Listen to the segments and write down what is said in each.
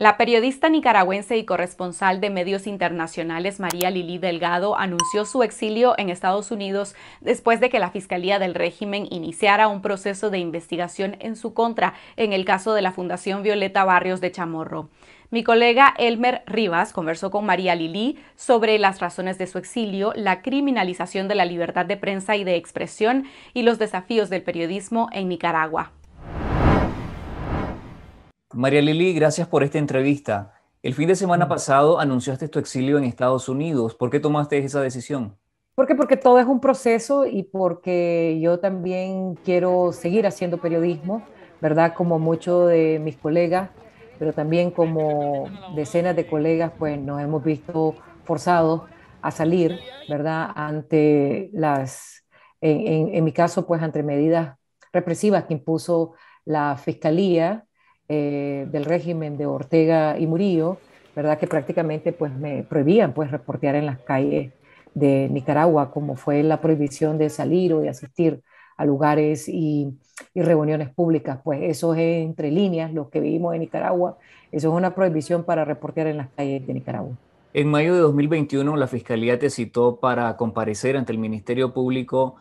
La periodista nicaragüense y corresponsal de medios internacionales María Lili Delgado anunció su exilio en Estados Unidos después de que la Fiscalía del régimen iniciara un proceso de investigación en su contra en el caso de la Fundación Violeta Barrios de Chamorro. Mi colega Elmer Rivas conversó con María Lili sobre las razones de su exilio, la criminalización de la libertad de prensa y de expresión y los desafíos del periodismo en Nicaragua. María Lili, gracias por esta entrevista. El fin de semana mm. pasado anunciaste tu exilio en Estados Unidos. ¿Por qué tomaste esa decisión? Porque, porque todo es un proceso y porque yo también quiero seguir haciendo periodismo, ¿verdad? Como muchos de mis colegas, pero también como decenas de colegas, pues nos hemos visto forzados a salir, ¿verdad? Ante las, en, en mi caso, pues ante medidas represivas que impuso la Fiscalía eh, del régimen de Ortega y Murillo, ¿verdad? Que prácticamente pues me prohibían pues reportear en las calles de Nicaragua, como fue la prohibición de salir o de asistir a lugares y, reuniones públicas. Pues eso es entre líneas, lo que vivimos en Nicaragua, eso es una prohibición para reportear en las calles de Nicaragua. En mayo de 2021, la Fiscalía te citó para comparecer ante el Ministerio Público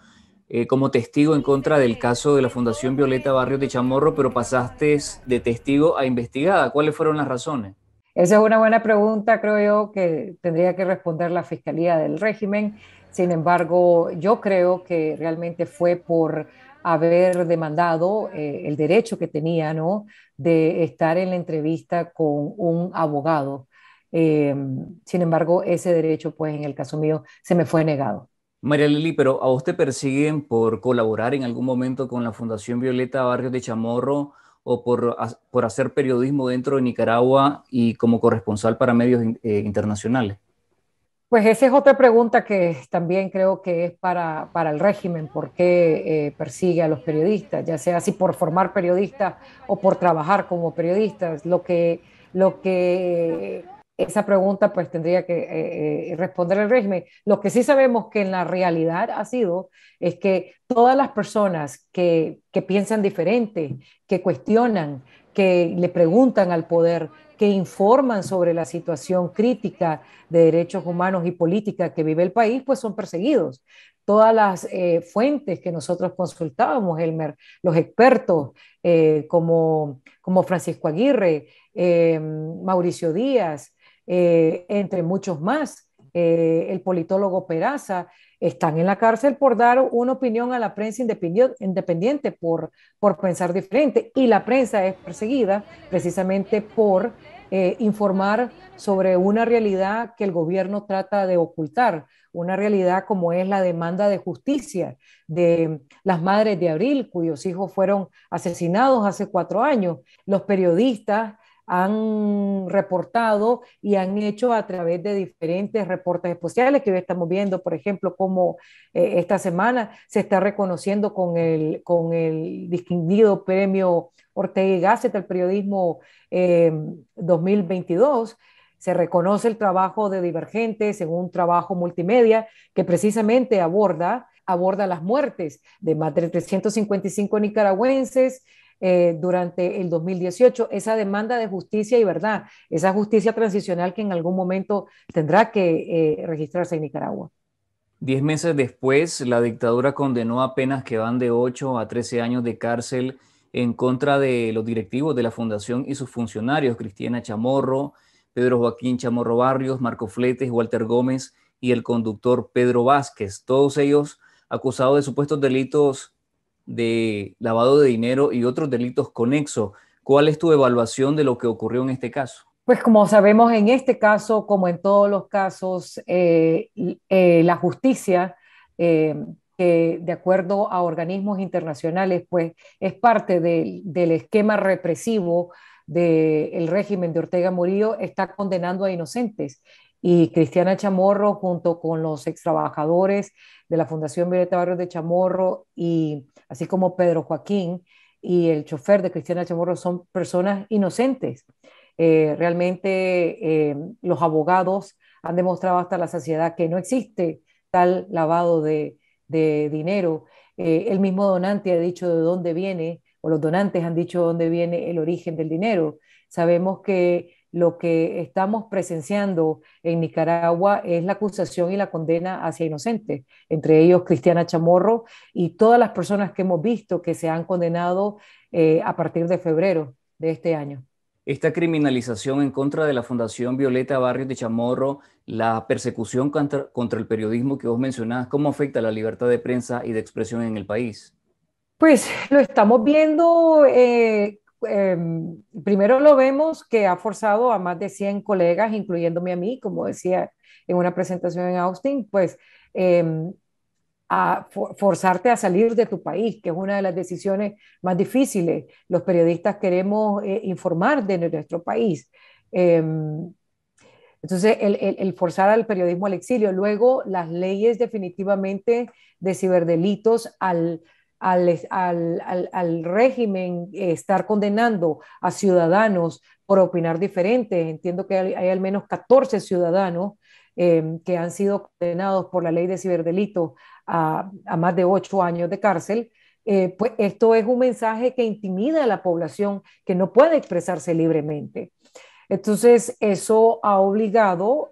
eh, como testigo en contra del caso de la Fundación Violeta Barrios de Chamorro, pero pasaste de testigo a investigada. ¿Cuáles fueron las razones? Esa es una buena pregunta, creo yo, que tendría que responder la Fiscalía del régimen. Sin embargo, yo creo que realmente fue por haber demandado eh, el derecho que tenía ¿no? de estar en la entrevista con un abogado. Eh, sin embargo, ese derecho, pues en el caso mío, se me fue negado. María Lili, pero ¿a usted persiguen por colaborar en algún momento con la Fundación Violeta Barrios de Chamorro o por, por hacer periodismo dentro de Nicaragua y como corresponsal para medios eh, internacionales? Pues esa es otra pregunta que también creo que es para, para el régimen, por qué eh, persigue a los periodistas, ya sea si por formar periodistas o por trabajar como periodistas. Lo que, lo que esa pregunta pues tendría que eh, eh, responder el régimen. Lo que sí sabemos que en la realidad ha sido es que todas las personas que, piensan diferente, que cuestionan, que le preguntan al poder, que informan sobre la situación crítica de derechos humanos y política que vive el país, pues son perseguidos. Todas las eh, fuentes que nosotros consultábamos, Elmer, los expertos como, como Francisco Aguirre, Mauricio Díaz, eh, entre muchos más, eh, el politólogo Peraza, están en la cárcel por dar una opinión a la prensa independiente, por, por pensar diferente. Y la prensa es perseguida precisamente por eh, informar sobre una realidad que el gobierno trata de ocultar, una realidad como es la demanda de justicia de las madres de abril, cuyos hijos fueron asesinados hace cuatro años, los periodistas han reportado y han hecho a través de diferentes reportes especiales que hoy estamos viendo, por ejemplo, como eh, esta semana se está reconociendo con el, con el distinguido premio Ortega y Gasset al periodismo 2022 eh, se reconoce el trabajo de Divergentes en un trabajo multimedia que precisamente aborda, aborda las muertes de más de 355 nicaragüenses eh, durante el 2018, esa demanda de justicia y verdad, esa justicia transicional que en algún momento tendrá que eh, registrarse en Nicaragua. Diez meses después, la dictadura condenó a penas que van de 8 a 13 años de cárcel en contra de los directivos de la fundación y sus funcionarios, Cristiana Chamorro, Pedro Joaquín Chamorro Barrios, Marco Fletes, Walter Gómez y el conductor Pedro Vázquez, todos ellos acusados de supuestos delitos de lavado de dinero y otros delitos conexos. ¿Cuál es tu evaluación de lo que ocurrió en este caso? Pues como sabemos, en este caso, como en todos los casos, eh, eh, la justicia, eh, que de acuerdo a organismos internacionales, pues es parte del esquema represivo del régimen de Ortega Murillo, está condenando a inocentes y Cristiana Chamorro junto con los ex trabajadores de la Fundación Violeta Barrios de Chamorro y así como Pedro Joaquín y el chofer de Cristiana Chamorro son personas inocentes. Eh, realmente eh, los abogados han demostrado hasta la saciedad que no existe tal lavado de, dinero. Eh, el mismo donante ha dicho de dónde viene, o los donantes han dicho de dónde viene el origen del dinero. Sabemos que lo que estamos presenciando en Nicaragua es la acusación y la condena hacia inocentes, entre ellos Cristiana Chamorro y todas las personas que hemos visto que se han condenado eh, a partir de febrero de este año. Esta criminalización en contra de la Fundación Violeta Barrios de Chamorro, la persecución contra, el periodismo que vos mencionás, ¿cómo afecta la libertad de prensa y de expresión en el país? Pues lo estamos viendo eh, Em, primero lo vemos que ha forzado a más de 100 colegas, incluyéndome a mí, como decía en una presentación en Austin, pues em, a forzarte a salir de tu país, que es una de las decisiones más difíciles. Los periodistas queremos eh, informar de nuestro país. Em, entonces, el forzar al periodismo al exilio. Luego, las leyes definitivamente de ciberdelitos al al, régimen eh, estar condenando a ciudadanos por opinar diferente. Entiendo que hay, al menos 14 ciudadanos eh, que han sido condenados por la ley de ciberdelito a, más de ocho años de cárcel. Eh, pues esto es un mensaje que intimida a la población que no puede expresarse libremente. Entonces, eso ha obligado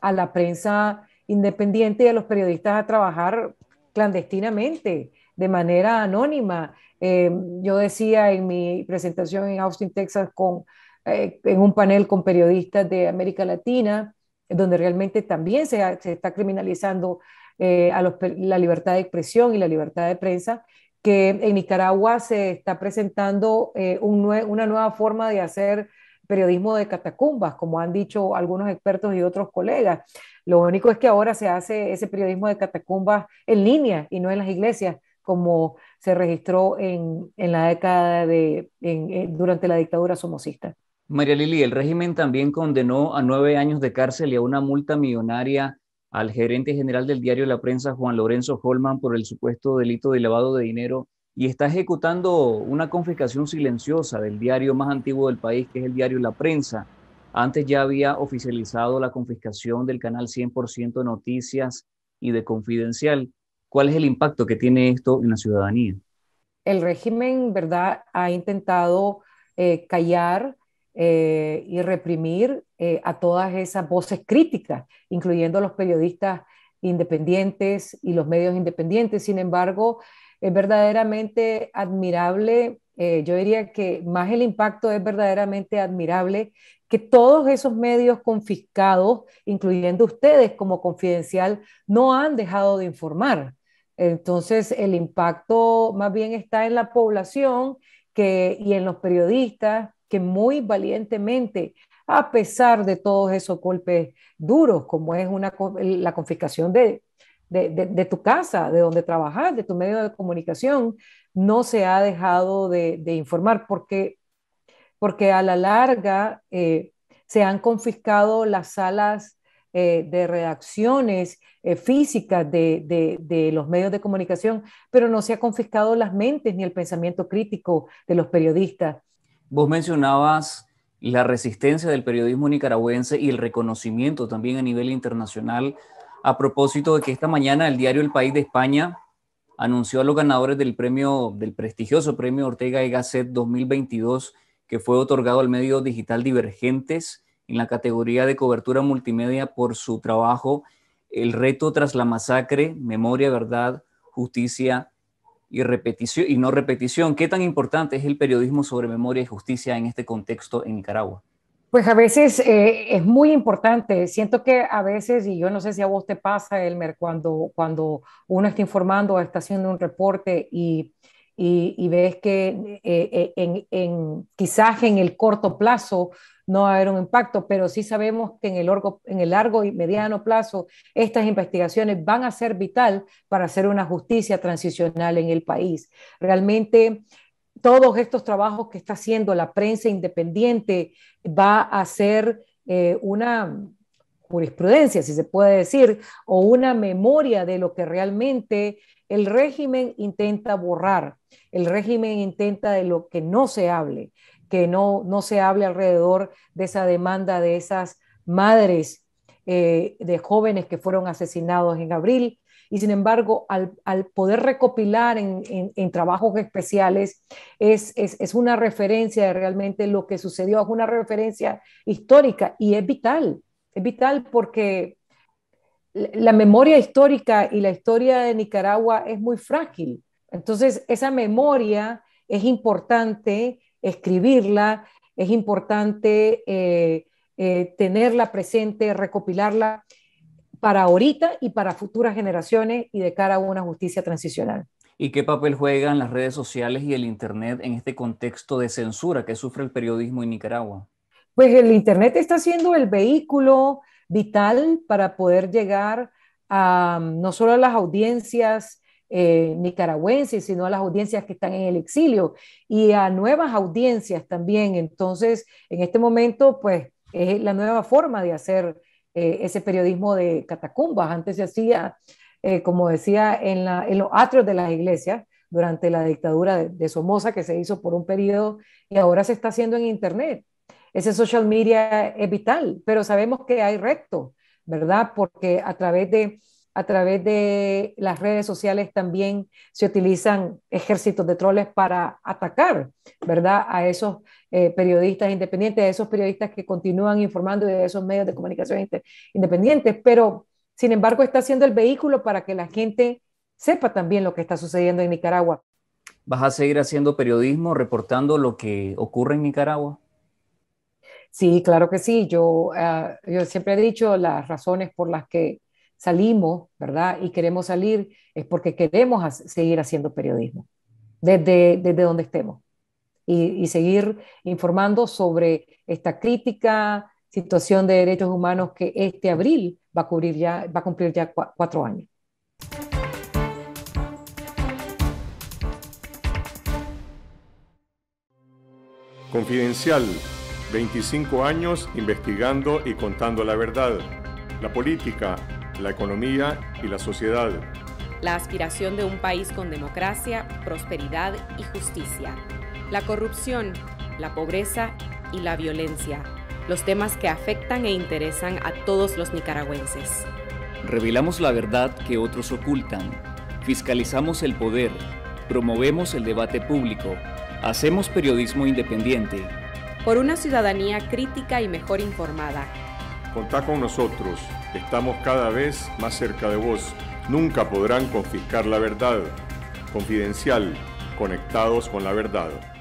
a la prensa independiente y a los periodistas a trabajar clandestinamente, de manera anónima. Eh, yo decía en mi presentación en Austin, Texas, con, eh, en un panel con periodistas de América Latina, donde realmente también se, está criminalizando eh, a la libertad de expresión y la libertad de prensa, que en Nicaragua se está presentando una nueva forma de hacer periodismo de catacumbas, como han dicho algunos expertos y otros colegas. Lo único es que ahora se hace ese periodismo de catacumbas en línea y no en las iglesias, como se registró en, la década de, eh, durante la dictadura somocista. María Lili, el régimen también condenó a nueve años de cárcel y a una multa millonaria al gerente general del diario La Prensa, Juan Lorenzo Holman, por el supuesto delito de lavado de dinero y está ejecutando una confiscación silenciosa del diario más antiguo del país, que es el diario La Prensa. Antes ya había oficializado la confiscación del canal 100% Noticias y de Confidencial. ¿Cuál es el impacto que tiene esto en la ciudadanía? El régimen, ¿verdad?, ha intentado eh, callar eh, y reprimir eh, a todas esas voces críticas, incluyendo los periodistas independientes y los medios independientes. Sin embargo, es verdaderamente admirable, eh, yo diría que más el impacto es verdaderamente admirable que todos esos medios confiscados, incluyendo ustedes como confidencial, no han dejado de informar. Entonces, el impacto más bien está en la población y en los periodistas que muy valientemente, a pesar de todos esos golpes duros, como es una, la confiscación de de, tu casa, de donde trabajas, de tu medio de comunicación, no se ha dejado de, informar porque, porque a la larga eh, se han confiscado las salas eh, de redacciones eh, físicas de, los medios de comunicación, pero no se ha confiscado las mentes ni el pensamiento crítico de los periodistas. Vos mencionabas la resistencia del periodismo nicaragüense y el reconocimiento también a nivel internacional a propósito de que esta mañana el diario El País de España anunció a los ganadores del premio del prestigioso premio Ortega y Gasset 2022 que fue otorgado al medio digital Divergentes en la categoría de cobertura multimedia por su trabajo El reto tras la masacre, memoria, verdad, justicia y repetición y no repetición. ¿Qué tan importante es el periodismo sobre memoria y justicia en este contexto en Nicaragua? Pues a veces eh, es muy importante. Siento que a veces, y yo no sé si a vos te pasa, Elmer, cuando, cuando uno está informando, o está haciendo un reporte y, y, ves que eh, eh, en, en, quizás en el corto plazo no va a haber un impacto, pero sí sabemos que en el, en el largo y mediano plazo estas investigaciones van a ser vital para hacer una justicia transicional en el país. Realmente todos estos trabajos que está haciendo la prensa independiente va a ser eh, una jurisprudencia, si se puede decir, o una memoria de lo que realmente el régimen intenta borrar, el régimen intenta de lo que no se hable, que no, no se hable alrededor de esa demanda de esas madres eh, de jóvenes que fueron asesinados en abril, y sin embargo al, poder recopilar en, trabajos especiales es, una referencia de realmente lo que sucedió, es una referencia histórica y es vital, es vital porque la memoria histórica y la historia de Nicaragua es muy frágil. Entonces, esa memoria es importante escribirla, es importante eh, eh, tenerla presente, recopilarla para ahorita y para futuras generaciones y de cara a una justicia transicional. ¿Y qué papel juegan las redes sociales y el Internet en este contexto de censura que sufre el periodismo en Nicaragua? Pues el Internet está siendo el vehículo vital para poder llegar a um, no solo a las audiencias eh, nicaragüenses, sino a las audiencias que están en el exilio y a nuevas audiencias también. Entonces, en este momento, pues es la nueva forma de hacer eh, ese periodismo de catacumbas. Antes se hacía, eh, como decía, en, los atrios de las iglesias durante la dictadura de, de, Somoza que se hizo por un periodo y ahora se está haciendo en Internet. Ese social media es vital, pero sabemos que hay recto, ¿verdad? Porque a través de a través de las redes sociales también se utilizan ejércitos de troles para atacar, ¿verdad? A esos eh, periodistas independientes, a esos periodistas que continúan informando de esos medios de comunicación independientes, pero sin embargo está siendo el vehículo para que la gente sepa también lo que está sucediendo en Nicaragua. ¿Vas a seguir haciendo periodismo, reportando lo que ocurre en Nicaragua? Sí, claro que sí. Yo, ah, yo siempre he dicho las razones por las que salimos, ¿verdad? Y queremos salir es porque queremos seguir haciendo periodismo, desde, desde donde estemos, y, y seguir informando sobre esta crítica situación de derechos humanos que este abril va a, cubrir ya, va a cumplir ya cuatro años. Confidencial, 25 años investigando y contando la verdad, la política, la economía y la sociedad. La aspiración de un país con democracia, prosperidad y justicia. La corrupción, la pobreza y la violencia. Los temas que afectan e interesan a todos los nicaragüenses. Revelamos la verdad que otros ocultan. Fiscalizamos el poder. Promovemos el debate público. Hacemos periodismo independiente. Por una ciudadanía crítica y mejor informada Contá con nosotros, estamos cada vez más cerca de vos. Nunca podrán confiscar la verdad. Confidencial, conectados con la verdad.